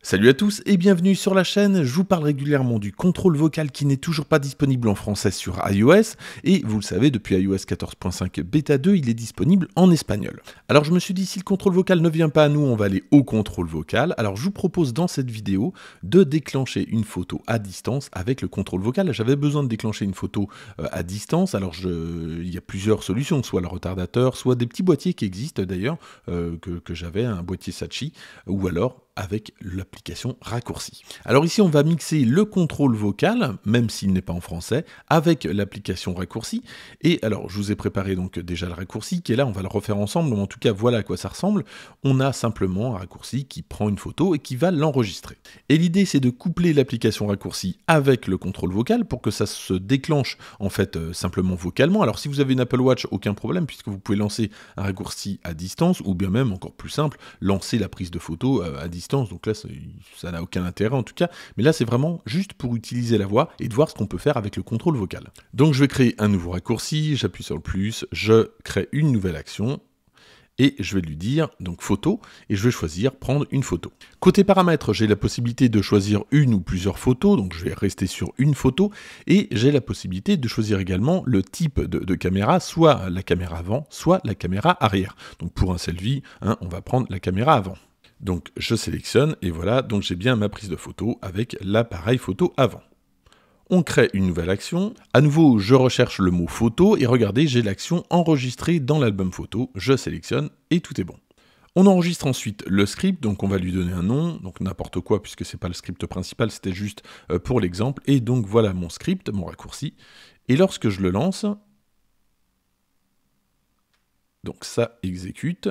Salut à tous et bienvenue sur la chaîne. Je vous parle régulièrement du contrôle vocal qui n'est toujours pas disponible en français sur iOS et vous le savez depuis iOS 14.5 bêta 2, il est disponible en espagnol. Alors je me suis dit si le contrôle vocal ne vient pas à nous, on va aller au contrôle vocal. Alors je vous propose dans cette vidéo de déclencher une photo à distance avec le contrôle vocal. J'avais besoin de déclencher une photo euh, à distance. Alors je... il y a plusieurs solutions, soit le retardateur, soit des petits boîtiers qui existent d'ailleurs euh, que, que j'avais un boîtier Sachi ou alors avec l'application raccourci. Alors ici, on va mixer le contrôle vocal, même s'il n'est pas en français, avec l'application raccourci. Et alors, je vous ai préparé donc déjà le raccourci qui est là, on va le refaire ensemble, en tout cas, voilà à quoi ça ressemble. On a simplement un raccourci qui prend une photo et qui va l'enregistrer. Et l'idée, c'est de coupler l'application raccourci avec le contrôle vocal pour que ça se déclenche en fait euh, simplement vocalement. Alors, si vous avez une Apple Watch, aucun problème puisque vous pouvez lancer un raccourci à distance ou bien même encore plus simple, lancer la prise de photo euh, à distance donc là ça n'a aucun intérêt en tout cas, mais là c'est vraiment juste pour utiliser la voix et de voir ce qu'on peut faire avec le contrôle vocal. Donc je vais créer un nouveau raccourci, j'appuie sur le plus, je crée une nouvelle action, et je vais lui dire donc photo et je vais choisir prendre une photo. Côté paramètres, j'ai la possibilité de choisir une ou plusieurs photos, donc je vais rester sur une photo et j'ai la possibilité de choisir également le type de, caméra, soit la caméra avant, soit la caméra arrière. Donc pour un selfie, hein, on va prendre la caméra avant. Donc je sélectionne et voilà, donc j'ai bien ma prise de photo avec l'appareil photo avant. On crée une nouvelle action. À nouveau, je recherche le mot photo et regardez, j'ai l'action enregistrée dans l'album photo. Je sélectionne et tout est bon. On enregistre ensuite le script, donc on va lui donner un nom, donc n'importe quoi puisque c'est pas le script principal, c'était juste euh, pour l'exemple. Et donc voilà mon script, mon raccourci. Et lorsque je le lance, donc ça exécute,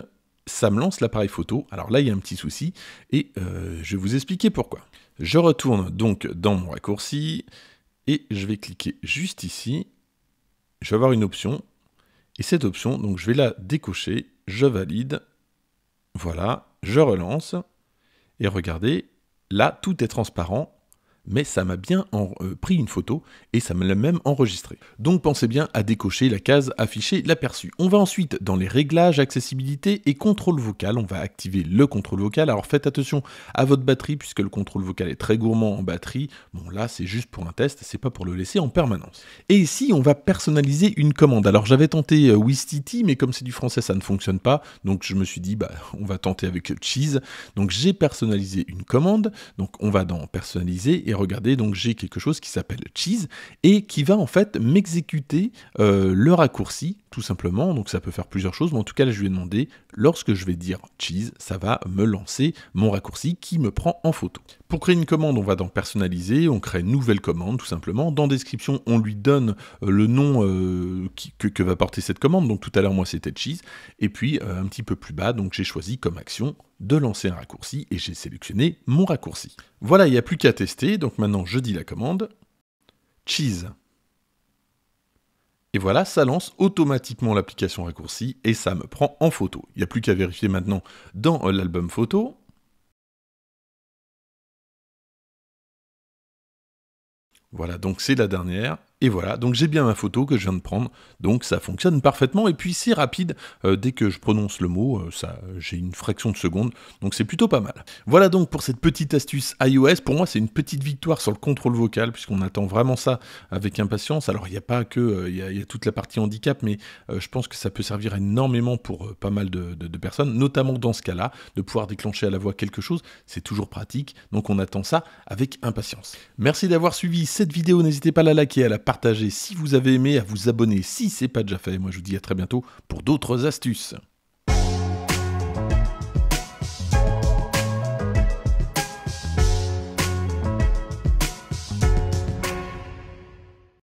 ça me lance l'appareil photo. Alors là, il y a un petit souci et euh, je vais vous expliquer pourquoi. Je retourne donc dans mon raccourci et je vais cliquer juste ici. Je vais avoir une option et cette option, donc je vais la décocher, je valide. Voilà, je relance et regardez, là tout est transparent mais ça m'a bien euh, pris une photo et ça me l'a même enregistré. Donc pensez bien à décocher la case afficher l'aperçu. On va ensuite dans les réglages accessibilité et contrôle vocal, on va activer le contrôle vocal. Alors faites attention à votre batterie puisque le contrôle vocal est très gourmand en batterie. Bon là c'est juste pour un test, c'est pas pour le laisser en permanence. Et ici on va personnaliser une commande. Alors j'avais tenté euh, Wistiti mais comme c'est du français ça ne fonctionne pas, donc je me suis dit bah on va tenter avec Cheese. Donc j'ai personnalisé une commande, donc on va dans personnaliser et regardez, donc j'ai quelque chose qui s'appelle cheese et qui va en fait m'exécuter euh, le raccourci tout simplement. Donc ça peut faire plusieurs choses, mais en tout cas là, je lui ai demandé lorsque je vais dire cheese, ça va me lancer mon raccourci qui me prend en photo. Pour créer une commande, on va dans personnaliser, on crée une nouvelle commande tout simplement. Dans description, on lui donne euh, le nom euh, que, va porter cette commande. Donc tout à l'heure, moi c'était cheese. Et puis un petit peu plus bas, donc j'ai choisi comme action de lancer un raccourci et j'ai sélectionné mon raccourci. Voilà, il n'y a plus qu'à tester, donc maintenant je dis la commande cheese. Et voilà, ça lance automatiquement l'application raccourci et ça me prend en photo. Il n'y a plus qu'à vérifier maintenant dans l'album photo. Voilà, donc c'est la dernière. Et voilà, donc j'ai bien ma photo que je viens de prendre, donc ça fonctionne parfaitement, et puis c'est rapide, euh, dès que je prononce le mot, euh, ça, j'ai une fraction de seconde, donc c'est plutôt pas mal. Voilà donc pour cette petite astuce iOS, pour moi c'est une petite victoire sur le contrôle vocal, puisqu'on attend vraiment ça avec impatience, alors il n'y a pas que, euh, il y, a toute la partie handicap, mais je pense que ça peut servir énormément pour pas mal de, de personnes, notamment dans ce cas-là, de pouvoir déclencher à la voix quelque chose, c'est toujours pratique, donc on attend ça avec impatience. Merci d'avoir suivi cette vidéo, n'hésitez pas à la liker, à la partager si vous avez aimé, à vous abonner si c'est pas déjà fait. Moi je vous dis à très bientôt pour d'autres astuces.